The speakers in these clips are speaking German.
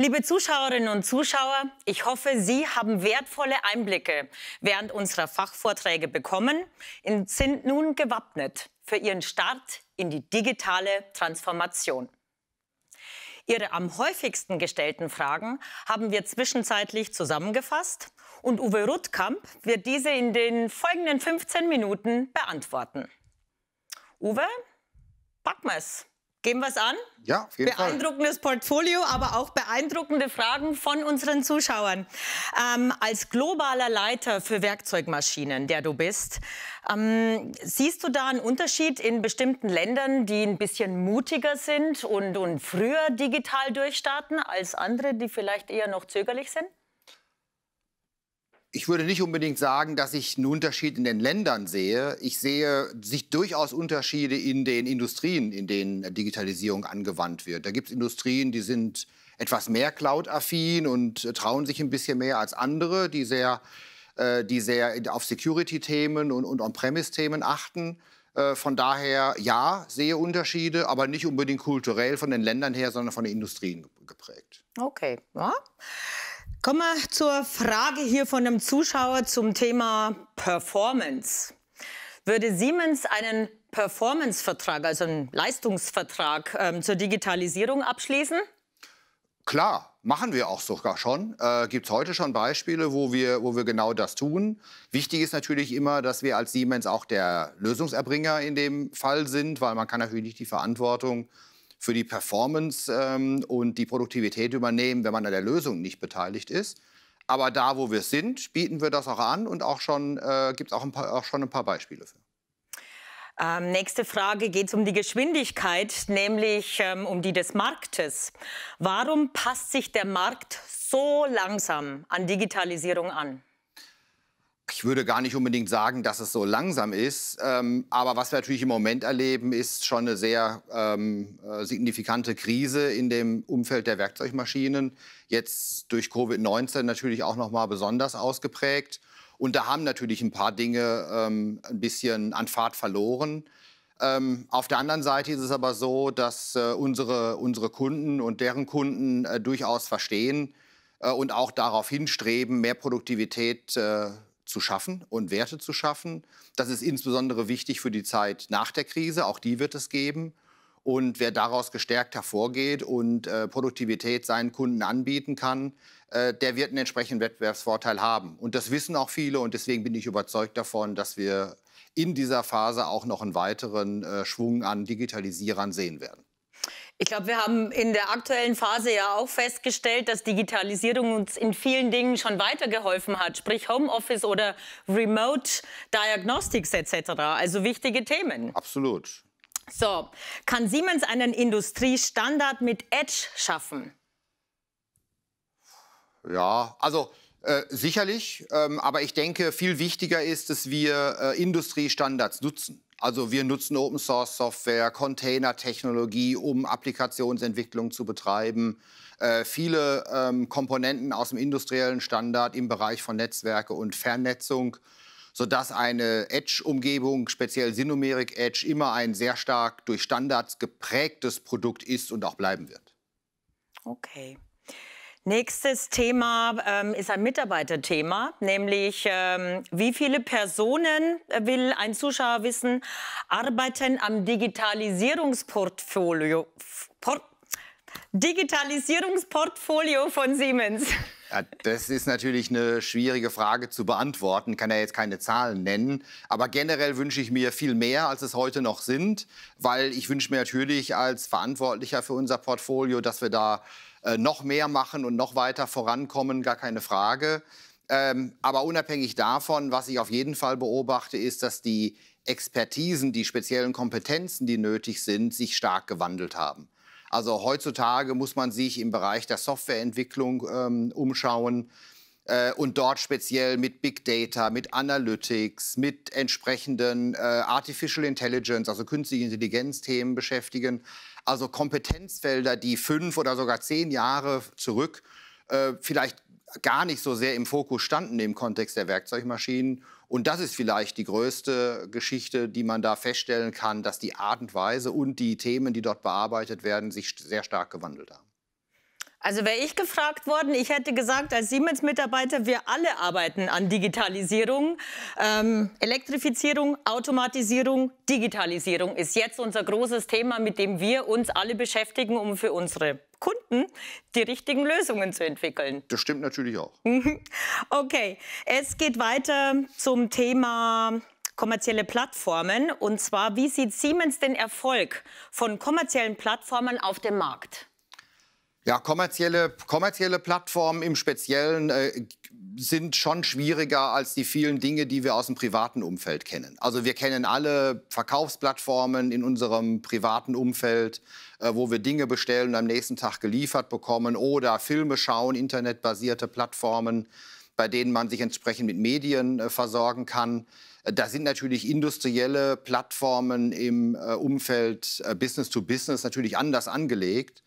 Liebe Zuschauerinnen und Zuschauer, ich hoffe, Sie haben wertvolle Einblicke während unserer Fachvorträge bekommen und sind nun gewappnet für Ihren Start in die digitale Transformation. Ihre am häufigsten gestellten Fragen haben wir zwischenzeitlich zusammengefasst und Uwe Ruttkamp wird diese in den folgenden 15 Minuten beantworten. Uwe, packen wir es. Geben wir es an? Ja, auf jeden Beeindruckendes Fall. Portfolio, aber auch beeindruckende Fragen von unseren Zuschauern. Ähm, als globaler Leiter für Werkzeugmaschinen, der du bist, ähm, siehst du da einen Unterschied in bestimmten Ländern, die ein bisschen mutiger sind und, und früher digital durchstarten als andere, die vielleicht eher noch zögerlich sind? Ich würde nicht unbedingt sagen, dass ich einen Unterschied in den Ländern sehe. Ich sehe sich durchaus Unterschiede in den Industrien, in denen Digitalisierung angewandt wird. Da gibt es Industrien, die sind etwas mehr cloud-affin und äh, trauen sich ein bisschen mehr als andere, die sehr, äh, die sehr auf Security-Themen und, On-Premise-Themen achten. Äh, von daher, ja, sehe Unterschiede, aber nicht unbedingt kulturell von den Ländern her, sondern von den Industrien geprägt. Okay, ja. Kommen wir zur Frage hier von einem Zuschauer zum Thema Performance. Würde Siemens einen Performance-Vertrag, also einen Leistungsvertrag ähm, zur Digitalisierung abschließen? Klar, machen wir auch sogar schon. Äh, Gibt es heute schon Beispiele, wo wir, wo wir genau das tun. Wichtig ist natürlich immer, dass wir als Siemens auch der Lösungserbringer in dem Fall sind, weil man kann natürlich nicht die Verantwortung äh, für die Performance ähm, und die Produktivität übernehmen, wenn man an der Lösung nicht beteiligt ist. Aber da, wo wir sind, bieten wir das auch an und auch schon äh, gibt es auch, auch, schon ein paar Beispiele für. Ähm, nächste Frage geht um die Geschwindigkeit, nämlich ähm, um die des Marktes. Warum passt sich der Markt so langsam an Digitalisierung an? ich würde gar nicht unbedingt sagen, dass es so langsam ist. Ähm, aber was wir natürlich im Moment erleben, ist schon eine sehr ähm, äh, signifikante Krise in dem Umfeld der Werkzeugmaschinen. Jetzt durch Covid-19 natürlich auch noch mal besonders ausgeprägt. Und da haben natürlich ein paar Dinge ähm, ein bisschen an Fahrt verloren. Ähm, auf der anderen Seite ist es aber so, dass äh, unsere, unsere Kunden und deren Kunden äh, durchaus verstehen äh, und auch darauf hinstreben, mehr Produktivität äh, zu schaffen und Werte zu schaffen. Das ist insbesondere wichtig für die Zeit nach der Krise, auch die wird es geben. Und wer daraus gestärkt hervorgeht und äh, Produktivität seinen Kunden anbieten kann, äh, der wird einen entsprechenden Wettbewerbsvorteil haben. Und das wissen auch viele und deswegen bin ich überzeugt davon, dass wir in dieser Phase auch noch einen weiteren äh, Schwung an Digitalisierern sehen werden. Ich glaube, wir haben in der aktuellen Phase ja auch festgestellt, dass Digitalisierung uns in vielen Dingen schon weitergeholfen hat, sprich Homeoffice oder Remote Diagnostics etc., also wichtige Themen. Absolut. So, kann Siemens einen Industriestandard mit Edge schaffen? Ja, also äh, sicherlich, ähm, aber ich denke, viel wichtiger ist, dass wir äh, Industriestandards nutzen. Also wir nutzen Open Source Software, Container-Technologie, um Applikationsentwicklung zu betreiben. Äh, viele ähm, Komponenten aus dem industriellen Standard im Bereich von Netzwerke und Vernetzung, sodass eine Edge-Umgebung, speziell Sinomeric Edge, immer ein sehr stark durch Standards geprägtes Produkt ist und auch bleiben wird. Okay. Nächstes Thema ähm, ist ein Mitarbeiterthema, nämlich ähm, wie viele Personen, äh, will ein Zuschauer wissen, arbeiten am Digitalisierungsportfolio, Por Digitalisierungsportfolio von Siemens? Ja, das ist natürlich eine schwierige Frage zu beantworten, kann ja jetzt keine Zahlen nennen. Aber generell wünsche ich mir viel mehr, als es heute noch sind, weil ich wünsche mir natürlich als Verantwortlicher für unser Portfolio, dass wir da äh, noch mehr machen und noch weiter vorankommen, gar keine Frage. Ähm, aber unabhängig davon, was ich auf jeden Fall beobachte, ist, dass die Expertisen, die speziellen Kompetenzen, die nötig sind, sich stark gewandelt haben. Also heutzutage muss man sich im Bereich der Softwareentwicklung ähm, umschauen. Äh, und dort speziell mit Big Data, mit Analytics, mit entsprechenden äh, Artificial Intelligence, also künstliche Intelligenz-Themen beschäftigen. Also Kompetenzfelder, die fünf oder sogar zehn Jahre zurück äh, vielleicht gar nicht so sehr im Fokus standen im Kontext der Werkzeugmaschinen. Und das ist vielleicht die größte Geschichte, die man da feststellen kann, dass die Art und Weise und die Themen, die dort bearbeitet werden, sich sehr stark gewandelt haben. Also wäre ich gefragt worden, ich hätte gesagt, als Siemens-Mitarbeiter, wir alle arbeiten an Digitalisierung. Ähm, Elektrifizierung, Automatisierung, Digitalisierung ist jetzt unser großes Thema, mit dem wir uns alle beschäftigen, um für unsere Kunden die richtigen Lösungen zu entwickeln. Das stimmt natürlich auch. okay, es geht weiter zum Thema kommerzielle Plattformen. Und zwar, wie sieht Siemens den Erfolg von kommerziellen Plattformen auf dem Markt? Ja, kommerzielle, kommerzielle Plattformen im Speziellen äh, sind schon schwieriger als die vielen Dinge, die wir aus dem privaten Umfeld kennen. Also wir kennen alle Verkaufsplattformen in unserem privaten Umfeld, äh, wo wir Dinge bestellen und am nächsten Tag geliefert bekommen oder Filme schauen, internetbasierte Plattformen, bei denen man sich entsprechend mit Medien äh, versorgen kann. Äh, da sind natürlich industrielle Plattformen im äh, Umfeld Business-to-Business äh, -Business natürlich anders angelegt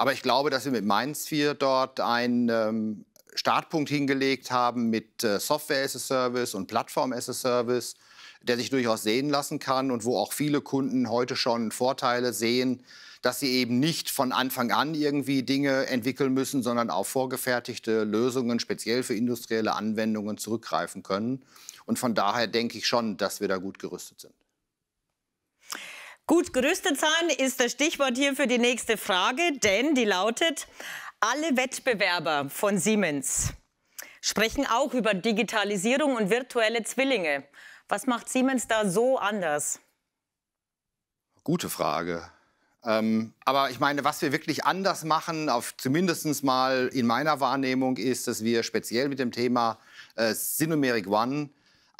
aber ich glaube, dass wir mit Mainz dort einen ähm, Startpunkt hingelegt haben mit äh, Software as a Service und Plattform as a Service, der sich durchaus sehen lassen kann und wo auch viele Kunden heute schon Vorteile sehen, dass sie eben nicht von Anfang an irgendwie Dinge entwickeln müssen, sondern auf vorgefertigte Lösungen speziell für industrielle Anwendungen zurückgreifen können. Und von daher denke ich schon, dass wir da gut gerüstet sind. Gut gerüstet sein ist das Stichwort hier für die nächste Frage, denn die lautet, alle Wettbewerber von Siemens sprechen auch über Digitalisierung und virtuelle Zwillinge. Was macht Siemens da so anders? Gute Frage. Ähm, aber ich meine, was wir wirklich anders machen, auf zumindest mal in meiner Wahrnehmung, ist, dass wir speziell mit dem Thema äh, Cinumeric One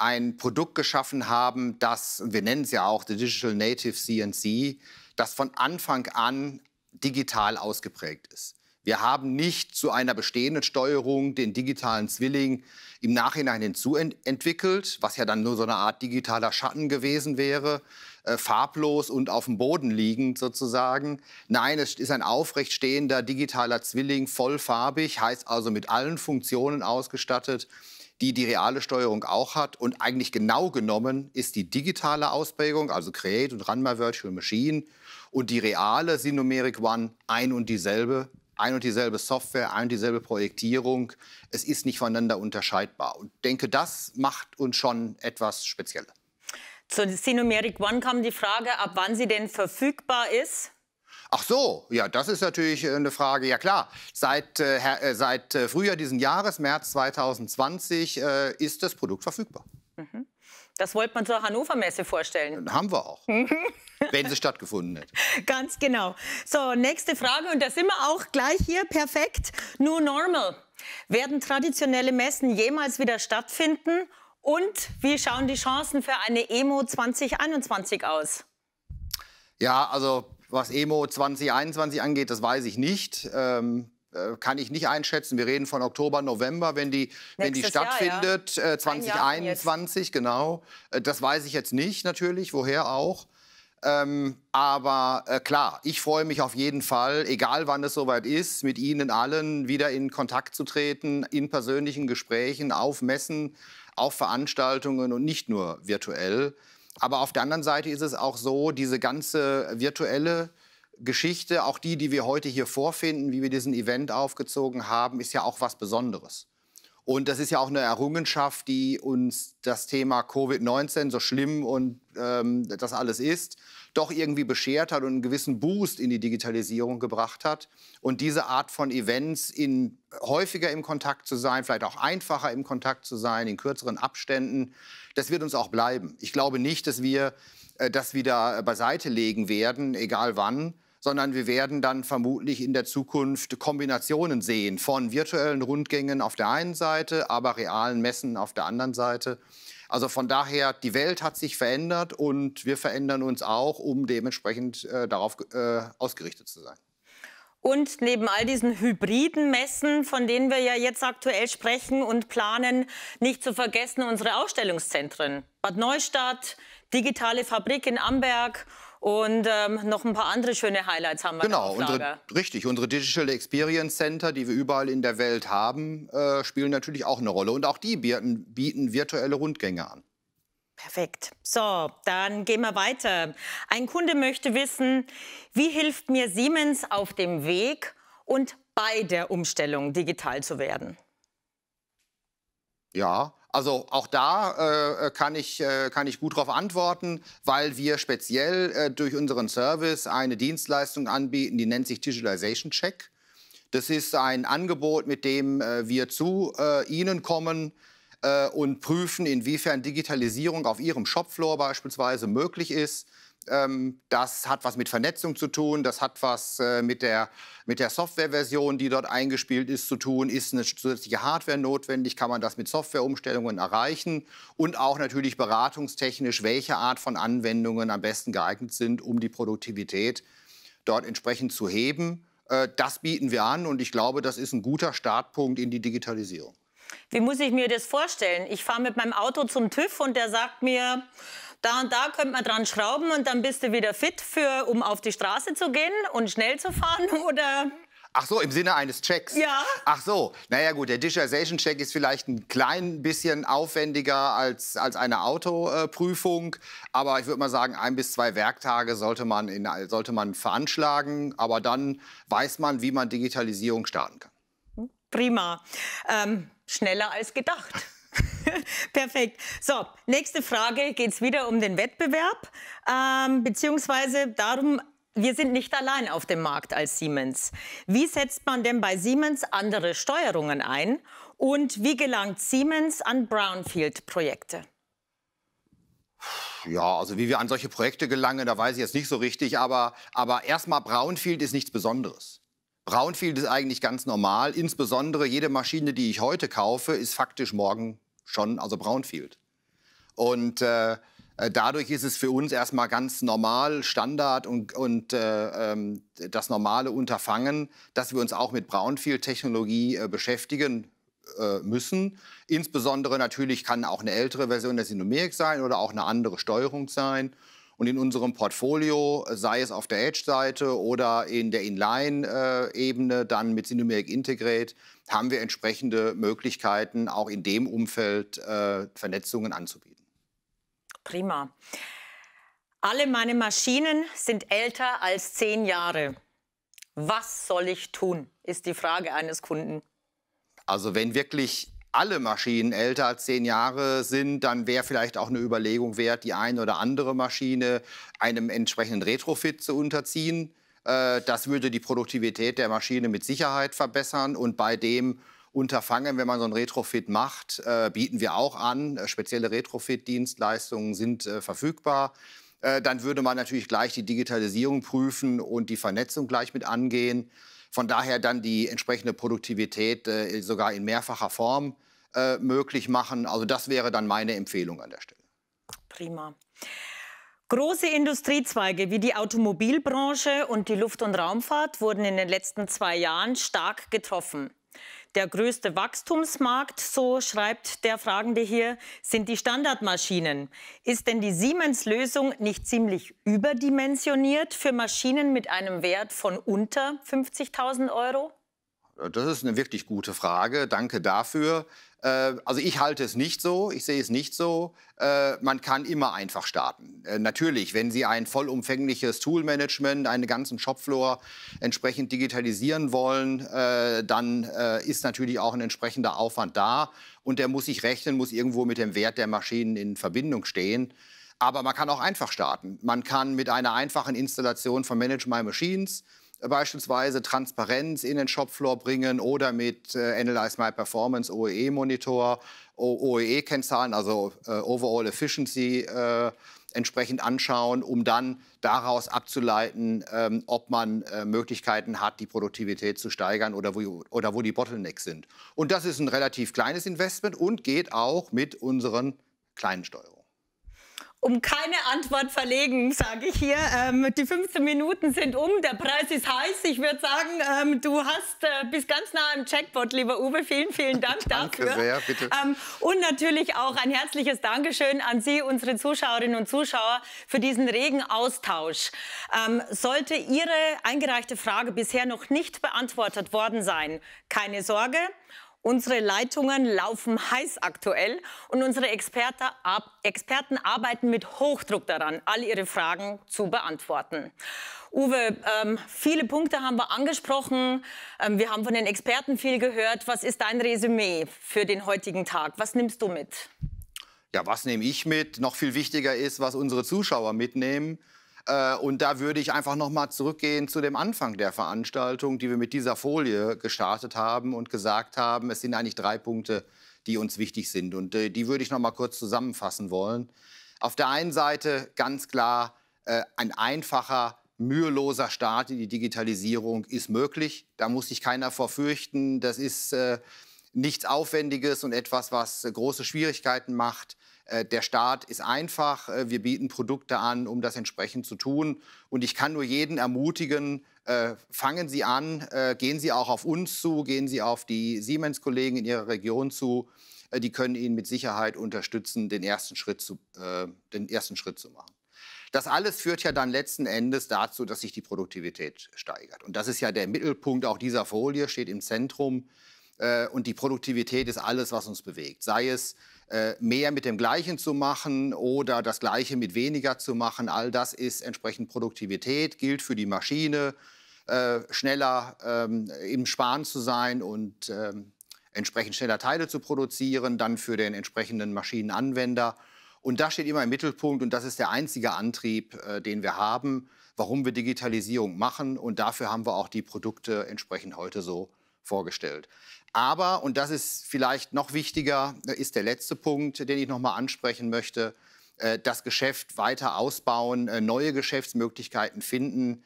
ein Produkt geschaffen haben, das, wir nennen es ja auch The Digital Native CNC, das von Anfang an digital ausgeprägt ist. Wir haben nicht zu einer bestehenden Steuerung den digitalen Zwilling im Nachhinein hinzuentwickelt, was ja dann nur so eine Art digitaler Schatten gewesen wäre, äh, farblos und auf dem Boden liegend sozusagen. Nein, es ist ein aufrecht stehender digitaler Zwilling, vollfarbig, heißt also mit allen Funktionen ausgestattet, die die reale Steuerung auch hat. Und eigentlich genau genommen ist die digitale Ausprägung, also Create und Run My Virtual Machine, und die reale Sinumeric One ein und dieselbe, ein und dieselbe Software, ein und dieselbe Projektierung. Es ist nicht voneinander unterscheidbar. Und denke, das macht uns schon etwas Spezielles. Zur Sinumeric One kam die Frage, ab wann sie denn verfügbar ist. Ach so, ja, das ist natürlich äh, eine Frage. Ja klar, seit, äh, äh seit äh, Frühjahr diesen Jahres, März 2020, äh, ist das Produkt verfügbar. Mhm. Das wollte man zur Hannover Messe vorstellen. Dann haben wir auch. wenn sie stattgefunden hätte. Ganz genau. So, nächste Frage und da sind wir auch gleich hier. Perfekt. New Normal. Werden traditionelle Messen jemals wieder stattfinden? Und wie schauen die Chancen für eine EMO 2021 aus? Ja, also was Emo 2021 angeht, das weiß ich nicht. Ähm, äh, kann ich nicht einschätzen. Wir reden von Oktober, November, wenn die, wenn die stattfindet, Jahr, ja. 2021, äh, genau. Äh, das weiß ich jetzt nicht natürlich, woher auch. Ähm, aber äh, klar, ich freue mich auf jeden Fall, egal wann es soweit ist, mit Ihnen allen wieder in Kontakt zu treten, in persönlichen Gesprächen, auf Messen, auf Veranstaltungen und nicht nur virtuell. Aber auf der anderen Seite ist es auch so, diese ganze virtuelle Geschichte, auch die, die wir heute hier vorfinden, wie wir diesen Event aufgezogen haben, ist ja auch was Besonderes. Und das ist ja auch eine Errungenschaft, die uns das Thema Covid-19, so schlimm und ähm, das alles ist, doch irgendwie beschert hat und einen gewissen Boost in die Digitalisierung gebracht hat. Und diese Art von Events in, äh, häufiger im Kontakt zu sein, vielleicht auch einfacher im Kontakt zu sein, in kürzeren Abständen, das wird uns auch bleiben. Ich glaube nicht, dass wir äh, das wieder äh, beiseite legen werden, egal wann, sondern wir werden dann vermutlich in der Zukunft Kombinationen sehen von virtuellen Rundgängen auf der einen Seite, aber realen Messen auf der anderen Seite. Also von daher, die Welt hat sich verändert und wir verändern uns auch, um dementsprechend äh, darauf äh, ausgerichtet zu sein. Und neben all diesen hybriden Messen, von denen wir ja jetzt aktuell sprechen und planen, nicht zu vergessen unsere Ausstellungszentren. Bad Neustadt, Digitale Fabrik in Amberg und ähm, noch ein paar andere schöne Highlights haben wir. Genau, unsere, richtig. Unsere Digital Experience Center, die wir überall in der Welt haben, äh, spielen natürlich auch eine Rolle. Und auch die bieten, bieten virtuelle Rundgänge an. Perfekt. So, dann gehen wir weiter. Ein Kunde möchte wissen, wie hilft mir Siemens auf dem Weg und bei der Umstellung, digital zu werden? Ja, also auch da äh, äh, kann, ich, äh, kann ich gut darauf antworten, weil wir speziell äh, durch unseren Service eine Dienstleistung anbieten, die nennt sich Digitalization Check. Das ist ein Angebot, mit dem äh, wir zu äh, Ihnen kommen und prüfen, inwiefern Digitalisierung auf Ihrem Shopfloor beispielsweise möglich ist. Ähm, das hat was mit Vernetzung zu tun, das hat was äh, mit der, mit der Softwareversion, die dort eingespielt ist, zu tun. Ist eine zusätzliche Hardware notwendig? Kann man das mit Softwareumstellungen erreichen? Und auch natürlich beratungstechnisch, welche Art von Anwendungen am besten geeignet sind, um die Produktivität dort entsprechend zu heben. Äh, das bieten wir an und ich glaube, das ist ein guter Startpunkt in die Digitalisierung. Wie muss ich mir das vorstellen? Ich fahre mit meinem Auto zum TÜV und der sagt mir, da und da könnte man dran schrauben und dann bist du wieder fit, für, um auf die Straße zu gehen und schnell zu fahren oder Ach so, im Sinne eines Checks. Ja. Ach so, naja gut, der Digitalization-Check ist vielleicht ein klein bisschen aufwendiger als, als eine Autoprüfung. Aber ich würde mal sagen, ein bis zwei Werktage sollte man, in, sollte man veranschlagen. Aber dann weiß man, wie man Digitalisierung starten kann. Prima. Ähm, schneller als gedacht. Perfekt. So, nächste Frage geht es wieder um den Wettbewerb, ähm, beziehungsweise darum, wir sind nicht allein auf dem Markt als Siemens. Wie setzt man denn bei Siemens andere Steuerungen ein und wie gelangt Siemens an Brownfield-Projekte? Ja, also wie wir an solche Projekte gelangen, da weiß ich jetzt nicht so richtig, aber, aber erstmal Brownfield ist nichts Besonderes. Brownfield ist eigentlich ganz normal, insbesondere jede Maschine, die ich heute kaufe, ist faktisch morgen schon, also Brownfield. Und äh, äh, dadurch ist es für uns erstmal ganz normal, Standard und, und äh, ähm, das normale Unterfangen, dass wir uns auch mit Brownfield-Technologie äh, beschäftigen äh, müssen. Insbesondere natürlich kann auch eine ältere Version der Sinomerik sein oder auch eine andere Steuerung sein. Und in unserem Portfolio, äh, sei es auf der Edge-Seite oder in der Inline-Ebene, dann mit Synumeric Integrate, haben wir entsprechende Möglichkeiten, auch in dem Umfeld äh, Vernetzungen anzubieten. Prima. Alle meine Maschinen sind älter als zehn Jahre. Was soll ich tun, ist die Frage eines Kunden. Also wenn wirklich alle Maschinen älter als zehn Jahre sind, dann wäre vielleicht auch eine Überlegung wert, die eine oder andere Maschine einem entsprechenden Retrofit zu unterziehen. Äh, das würde die Produktivität der Maschine mit Sicherheit verbessern und bei dem Unterfangen, wenn man so ein Retrofit macht, äh, bieten wir auch an. Äh, spezielle Retrofit-Dienstleistungen sind verfügbar. Äh, dann würde man natürlich gleich die Digitalisierung prüfen und die Vernetzung gleich mit angehen. Von daher dann die entsprechende Produktivität äh, sogar in mehrfacher Form äh, möglich machen. Also das wäre dann meine Empfehlung an der Stelle. Prima. Große Industriezweige wie die Automobilbranche und die Luft- und Raumfahrt wurden in den letzten zwei Jahren stark getroffen. Der größte Wachstumsmarkt, so schreibt der Fragende hier, sind die Standardmaschinen. Ist denn die Siemens-Lösung nicht ziemlich überdimensioniert für Maschinen mit einem Wert von unter 50.000 Euro? Äh, das ist eine wirklich gute Frage. Danke dafür. Äh, also ich halte es nicht so, ich sehe es nicht so. Äh, man kann immer einfach starten. Natürlich, wenn Sie ein vollumfängliches Toolmanagement, einen ganzen Shopfloor entsprechend digitalisieren wollen, dann ist natürlich auch ein entsprechender Aufwand da. Und der muss sich rechnen, muss irgendwo mit dem Wert der Maschinen in Verbindung stehen. Aber man kann auch einfach starten. Man kann mit einer einfachen Installation von Manage My Machines beispielsweise Transparenz in den Shopfloor bringen oder mit äh, Analyze My Performance, OEE-Monitor, OEE-Kennzahlen, also äh, Overall Efficiency äh, entsprechend anschauen, um dann daraus abzuleiten, ähm, ob man äh, Möglichkeiten hat, die Produktivität zu steigern oder wo, oder wo die Bottlenecks sind. Und das ist ein relativ kleines Investment und geht auch mit unseren kleinen Steuerungen um keine Antwort verlegen, sage ich hier. Ähm, die 15 Minuten sind um, der Preis ist heiß. Ich würde sagen, ähm, du hast äh, bis ganz nah am Checkpot, lieber Uwe. Vielen, vielen Dank Danke dafür. Sehr, bitte. Ähm, und natürlich auch ein herzliches Dankeschön an Sie, unsere Zuschauerinnen und Zuschauer, für diesen regen Austausch. Ähm, sollte Ihre eingereichte Frage bisher noch nicht beantwortet worden sein, keine Sorge. Unsere Leitungen laufen heiß aktuell und unsere Experte, ab, Experten arbeiten mit Hochdruck daran, all ihre Fragen zu beantworten. Uwe, ähm, viele Punkte haben wir angesprochen. Ähm, wir haben von den Experten viel gehört. Was ist dein Resümee für den heutigen Tag? Was nimmst du mit? Ja, was nehme ich mit? Noch viel wichtiger ist, was unsere Zuschauer mitnehmen. Äh, und da würde ich einfach noch mal zurückgehen zu dem Anfang der Veranstaltung, die wir mit dieser Folie gestartet haben und gesagt haben, es sind eigentlich drei Punkte, die uns wichtig sind. Und äh, die würde ich noch mal kurz zusammenfassen wollen. Auf der einen Seite ganz klar äh, ein einfacher, müheloser Start in die Digitalisierung ist möglich. Da muss sich keiner vorfürchten. Das ist nichts Aufwendiges und etwas, was große Schwierigkeiten macht. Äh, der Staat ist einfach, äh, wir bieten Produkte an, um das entsprechend zu tun. Und ich kann nur jeden ermutigen, äh, fangen Sie an, gehen Sie auch auf uns zu, gehen Sie auf die Siemens-Kollegen in Ihrer Region zu. die können Ihnen mit Sicherheit unterstützen, den ersten, Schritt zu, den ersten Schritt zu machen. Das alles führt ja dann letzten Endes dazu, dass sich die Produktivität steigert. Und das ist ja der Mittelpunkt auch dieser Folie, steht im Zentrum. Und die Produktivität ist alles, was uns bewegt. Sei es äh, mehr mit dem Gleichen zu machen oder das Gleiche mit weniger zu machen, all das ist entsprechend Produktivität, gilt für die Maschine, äh, schneller ähm, im Sparen zu sein und ähm, entsprechend schneller Teile zu produzieren, dann für den entsprechenden Maschinenanwender. Und das steht immer im Mittelpunkt und das ist der einzige Antrieb, äh, den wir haben, warum wir Digitalisierung machen. Und dafür haben wir auch die Produkte entsprechend heute so vorgestellt. Aber, und das ist vielleicht noch wichtiger, ist der letzte Punkt, den ich noch mal ansprechen möchte, äh, das Geschäft weiter ausbauen, äh, neue Geschäftsmöglichkeiten finden.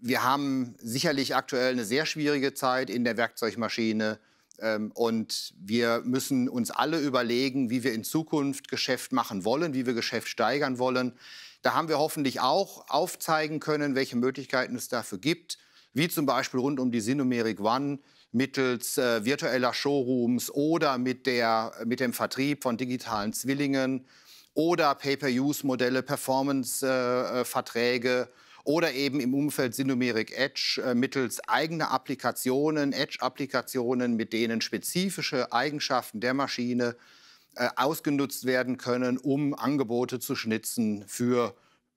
Wir haben sicherlich aktuell eine sehr schwierige Zeit in der Werkzeugmaschine. Ähm, und wir müssen uns alle überlegen, wie wir in Zukunft Geschäft machen wollen, wie wir Geschäft steigern wollen. Da haben wir hoffentlich auch aufzeigen können, welche Möglichkeiten es dafür gibt, wie zum Beispiel rund um die Sinomeric One mittels äh, virtueller Showrooms oder mit, der, mit dem Vertrieb von digitalen Zwillingen oder Pay-per-Use-Modelle, Performance-Verträge äh, oder eben im Umfeld Synumeric Edge äh, mittels eigener Applikationen, Edge-Applikationen, mit denen spezifische Eigenschaften der Maschine äh, ausgenutzt werden können, um Angebote zu schnitzen für,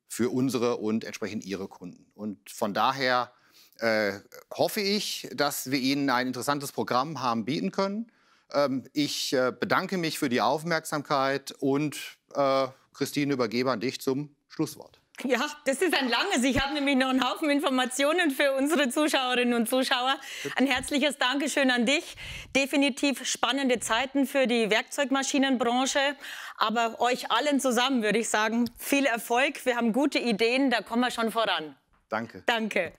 für unsere und entsprechend ihre Kunden. Und von daher äh, hoffe ich, dass wir Ihnen ein interessantes Programm haben bieten können. Ähm, ich äh, bedanke mich für die Aufmerksamkeit und äh, Christine übergebe an dich zum Schlusswort. Ja, das ist ein langes. Ich habe nämlich noch einen Haufen Informationen für unsere Zuschauerinnen und Zuschauer. Ein herzliches Dankeschön an dich. Definitiv spannende Zeiten für die Werkzeugmaschinenbranche. Aber euch allen zusammen würde ich sagen, viel Erfolg. Wir haben gute Ideen, da kommen wir schon voran. Danke. Danke.